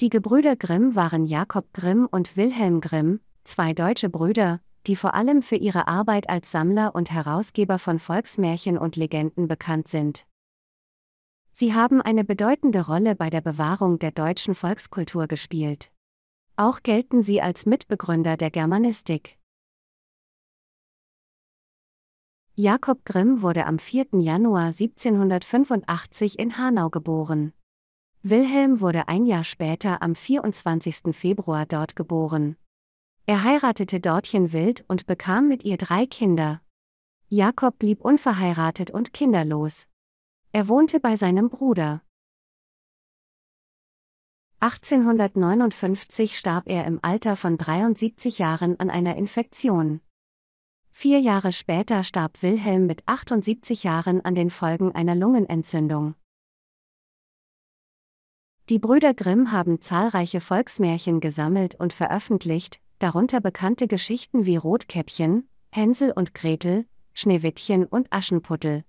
Die Gebrüder Grimm waren Jakob Grimm und Wilhelm Grimm, zwei deutsche Brüder, die vor allem für ihre Arbeit als Sammler und Herausgeber von Volksmärchen und Legenden bekannt sind. Sie haben eine bedeutende Rolle bei der Bewahrung der deutschen Volkskultur gespielt. Auch gelten sie als Mitbegründer der Germanistik. Jakob Grimm wurde am 4. Januar 1785 in Hanau geboren. Wilhelm wurde ein Jahr später am 24. Februar dort geboren. Er heiratete Dortchen Wild und bekam mit ihr drei Kinder. Jakob blieb unverheiratet und kinderlos. Er wohnte bei seinem Bruder. 1859 starb er im Alter von 73 Jahren an einer Infektion. Vier Jahre später starb Wilhelm mit 78 Jahren an den Folgen einer Lungenentzündung. Die Brüder Grimm haben zahlreiche Volksmärchen gesammelt und veröffentlicht, darunter bekannte Geschichten wie Rotkäppchen, Hänsel und Gretel, Schneewittchen und Aschenputtel.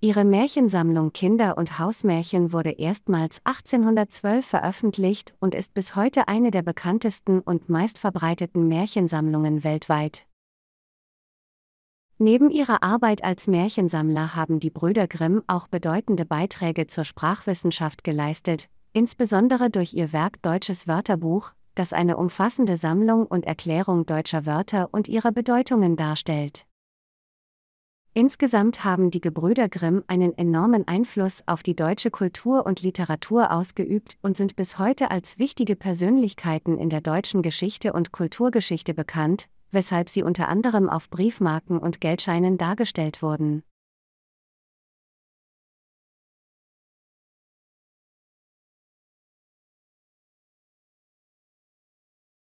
Ihre Märchensammlung Kinder- und Hausmärchen wurde erstmals 1812 veröffentlicht und ist bis heute eine der bekanntesten und meistverbreiteten Märchensammlungen weltweit. Neben ihrer Arbeit als Märchensammler haben die Brüder Grimm auch bedeutende Beiträge zur Sprachwissenschaft geleistet, insbesondere durch ihr Werk Deutsches Wörterbuch, das eine umfassende Sammlung und Erklärung deutscher Wörter und ihrer Bedeutungen darstellt. Insgesamt haben die Gebrüder Grimm einen enormen Einfluss auf die deutsche Kultur und Literatur ausgeübt und sind bis heute als wichtige Persönlichkeiten in der deutschen Geschichte und Kulturgeschichte bekannt, weshalb sie unter anderem auf Briefmarken und Geldscheinen dargestellt wurden